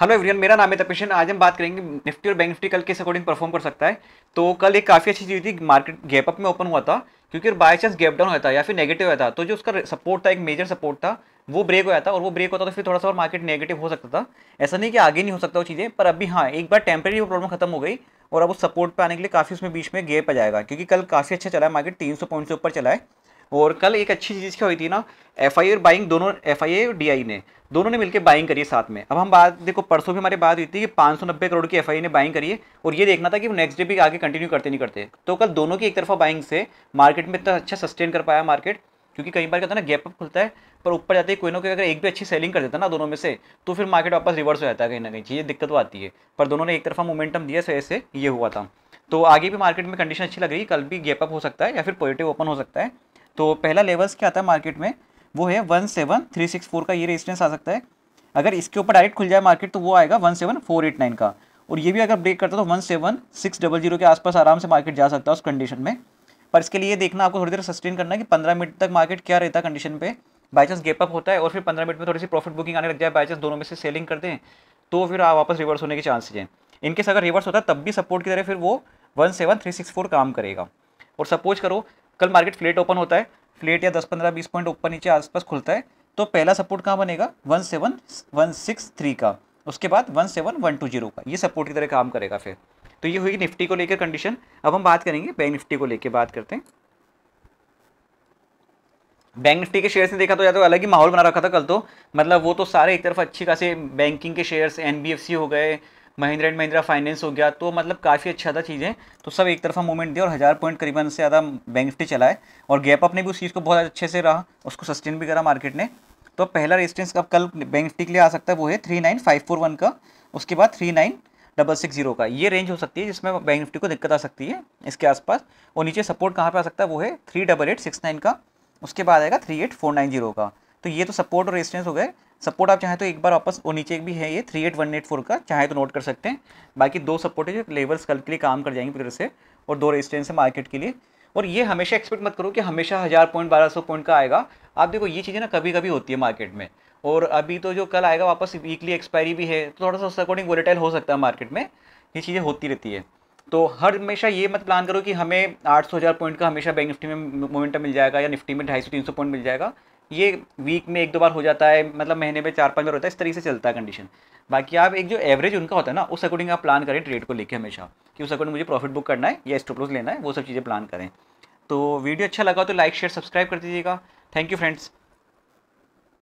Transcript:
hello everyone मेरा नाम है तपेशन आज हम बात करेंगे निफ्टी और बैंक निफ्टी कल किस अकॉर्डिंग परफॉर्म कर सकता है तो कल एक काफ़ी अच्छी चीज़ थी मार्केट गैप अप में ओपन हुआ था क्योंकि बाय चांस गैप डाउन होता या फिर नेगेटिव होता था तो जो उसका सपोर्ट था एक मेजर सपोर्ट था वो ब्रेक होया था और वो ब्रेक होता तो फिर थोड़ा सा और मार्केट नेगेटिव हो सकता था ऐसा नहीं कि आगे नहीं हो सकता वो चीज़ें पर अभी हाँ एक बार टेम्प्रेरी वो प्रॉब्लम खत्म हो गई और अब उस सपोर्ट पर आने के लिए काफ़ी उसमें बीच में गैप आ जाएगा क्योंकि कल काफ़ी अच्छा चला है मार्केट तीन सौ पॉइंट से ऊपर चला है और कल एक अच्छी चीज़ क्या हुई थी ना एफ और बाइंग दोनों एफ और डी ने दोनों ने मिलकर बाइंग करी है साथ में अब हम बात देखो परसों भी हमारी बात हुई थी कि नब्बे करोड़ की एफ ने बाइंग करी है और ये देखना था कि वो नेक्स्ट डे भी आगे कंटिन्यू करते नहीं करते तो कल दोनों की एक तरफा बाइंग से मार्केट में इतना अच्छा सस्टेन कर पाया मार्केट क्योंकि कई बार कहते हैं ना गैप अप खुलता है पर ऊपर जाते ही कोई ना कोई अगर एक भी अच्छी सेलिंग कर देता ना दोनों में से तो फिर मार्केट वापस रिवर्स हो जाता है कहीं ना कहीं ये दिक्कत तो आती है पर दोनों ने एक तरफा मोमेंटम दिया सो ऐसे ये हुआ था तो आगे भी मार्केट में कंडीशन अच्छी लग रही है कल भी गैप अप हो सकता है या फिर पॉजिटिव ओपन हो सकता है तो पहला लेवल्स क्या आता है मार्केट में वो है one seven three six four का ये रेजिस्टेंस आ सकता है अगर इसके ऊपर डायरेक्ट खुल जाए मार्केट तो वो आएगा one seven four eight nine का और ये भी अगर ब्रेक करता तो one seven six double zero के आसपास आराम से मार्केट जा सकता है उस कंडीशन में पर इसके लिए देखना आपको थोड़ी देर सस्टेन करना है कि पंद्रह मिनट तक मार्केट क्या रहता है कंडीशन पर बाई चांस गेपअप होता है और फिर पंद्रह मिनट में थोड़ी सी प्रॉफिट बुकिंग आने लग जाए बाई चांस दोनों में से सेलिंग करते हैं तो फिर आप वापस रिवर्स होने के चांसेज हैं इनकेस अगर रिवर्स होता है तब भी सपोर्ट की तरह फिर वो one seven three six four काम करेगा और सपोज करो कल मार्केट फ्लेट ओपन होता है फ्लेट या दस पंद्रह बीस पॉइंट ऊपर नीचे आसपास खुलता है तो पहला सपोर्ट कहाँ बनेगा one seven one six three का उसके बाद one seven one two zero का ये सपोर्ट की तरह काम करेगा फिर तो ये हुई निफ्टी को लेकर कंडीशन अब हम बात करेंगे बैंक निफ्टी को लेकर बात करते हैं बैंक निफ्टी के शेयर्स ने देखा तो या तो अलग ही माहौल बना रखा था कल तो मतलब वो तो सारे एक तरफ अच्छी खासी बैंकिंग के शेयर्स एन हो गए महिंद्रा एंड महिंद्रा फाइनेंस हो गया तो मतलब काफ़ी अच्छा था चीज़ें तो सब एक तरफा मूवमेंट दिया और हज़ार पॉइंट करीबन से ज़्यादा बैंक निफ्टी चलाए और गैप अप ने भी उस चीज़ को बहुत अच्छे से रहा उसको सस्टेन भी करा मार्केट ने तो पहला रेजिस्टेंस अब कल बैंक निफ्टी के लिए आ सकता है वो है three nine five four one का उसके बाद three nine double six zero का ये रेंज हो सकती है जिसमें बैंक निफ्टी को दिक्कत आ सकती है इसके आसपास और नीचे सपोर्ट कहाँ पर आ सकता है वो है three double eight six nine का उसके बाद आएगा three eight four nine zero का तो ये तो सपोर्ट और रेजिस्टेंस हो गए सपोर्ट आप चाहे तो एक बार वापस और नीचे एक भी है ये three eight one eight four का चाहे तो नोट कर सकते हैं बाकी दो सपोर्ट है जो लेवल्स कल के लिए काम कर जाएंगे पूरी से और दो रेजिस्टेंस है मार्केट के लिए और ये हमेशा एक्सपेक्ट मत करो कि हमेशा हज़ार पॉइंट बारह सौ पॉइंट का आएगा आप देखो ये चीज़ें ना कभी कभी होती है मार्केट में और अभी तो जो कल आएगा वापस वीकली एक्सपायरी भी है तो थोड़ा सा उसके अकॉर्डिंग वोलेटाइल हो सकता है मार्केट में ये चीज़ें होती रहती है तो हर हमेशा ये मत प्लान करो कि हमें आठ सौ हज़ार पॉइंट का हमेशा बैंक निफ्टी में मोमेंटम मिल जाएगा या निफ्टी में ढाई सौ तीन सौ पॉइंट मिल जाएगा ये वीक में एक दो बार हो जाता है मतलब महीने में चार पाँच बार होता है इस तरीके से चलता है कंडीशन बाकी आप एक जो एवरेज उनका होता है ना उस अकॉर्डिंग आप प्लान करें ट्रेड को लेके हमेशा कि उस अकॉर्डिंग मुझे प्रॉफिट बुक करना है या स्टॉप लॉस लेना है वो सब चीज़ें प्लान करें तो वीडियो अच्छा लगा तो लाइक शेयर सब्सक्राइब कर दीजिएगा थैंक यू फ्रेंड्स